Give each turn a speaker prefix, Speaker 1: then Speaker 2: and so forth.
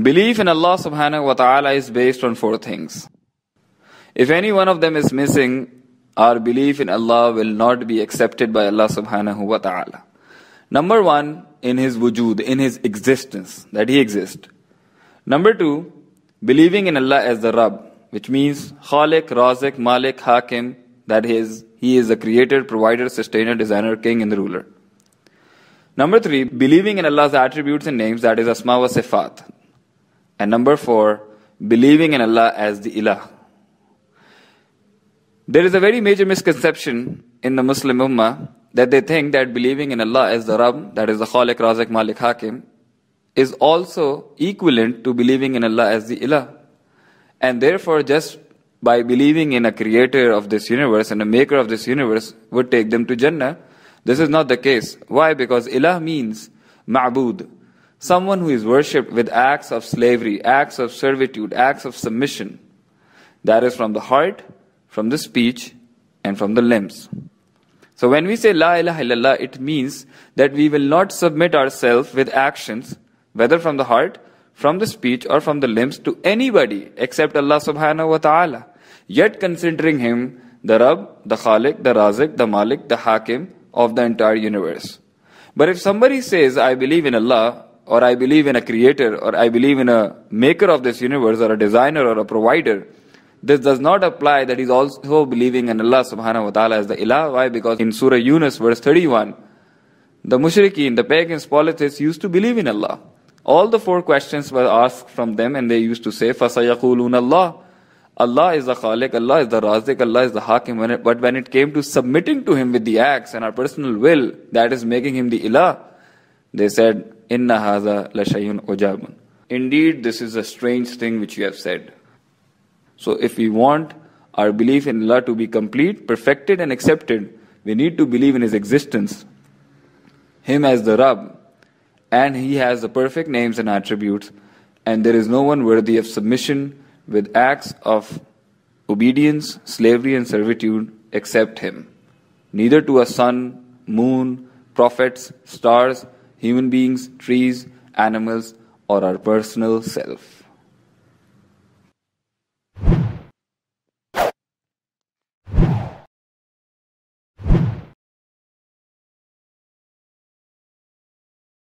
Speaker 1: Belief in Allah subhanahu wa ta'ala is based on four things. If any one of them is missing, our belief in Allah will not be accepted by Allah subhanahu wa ta'ala. Number one, in His wujud, in His existence, that He exists. Number two, believing in Allah as the Rabb, which means Khalik, Razik, Malik, Hakim, that is, He is the creator, provider, sustainer, designer, king, and the ruler. Number three, believing in Allah's attributes and names, that is Asma wa Sifat, and number four, believing in Allah as the Ilah. There is a very major misconception in the Muslim Ummah that they think that believing in Allah as the Rabb, that is the Khalik, Razak, Malik, Hakim, is also equivalent to believing in Allah as the Ilah. And therefore, just by believing in a creator of this universe and a maker of this universe would take them to Jannah. This is not the case. Why? Because Ilah means Ma'bud. Someone who is worshipped with acts of slavery, acts of servitude, acts of submission. That is from the heart, from the speech, and from the limbs. So when we say La ilaha illallah, it means that we will not submit ourselves with actions, whether from the heart, from the speech, or from the limbs, to anybody except Allah subhanahu wa ta'ala. Yet considering Him the Rabb, the Khalik, the Razik, the Malik, the Hakim of the entire universe. But if somebody says, I believe in Allah, or I believe in a creator, or I believe in a maker of this universe, or a designer, or a provider, this does not apply that he's also believing in Allah subhanahu wa ta'ala as the ilah. Why? Because in Surah Yunus, verse 31, the mushrikeen, the pagans, polytheists used to believe in Allah. All the four questions were asked from them, and they used to say, فَسَيَقُولُونَ Allah. Allah is the Khalik, Allah is the Razik, Allah is the Hakim. but when it came to submitting to Him with the acts and our personal will, that is making Him the Ilah. They said, Inna haza lashayun ojabun. Indeed, this is a strange thing which you have said. So, if we want our belief in Allah to be complete, perfected, and accepted, we need to believe in His existence, Him as the Rabb, and He has the perfect names and attributes, and there is no one worthy of submission with acts of obedience, slavery, and servitude except Him. Neither to a sun, moon, prophets, stars, human beings, trees, animals, or our personal self.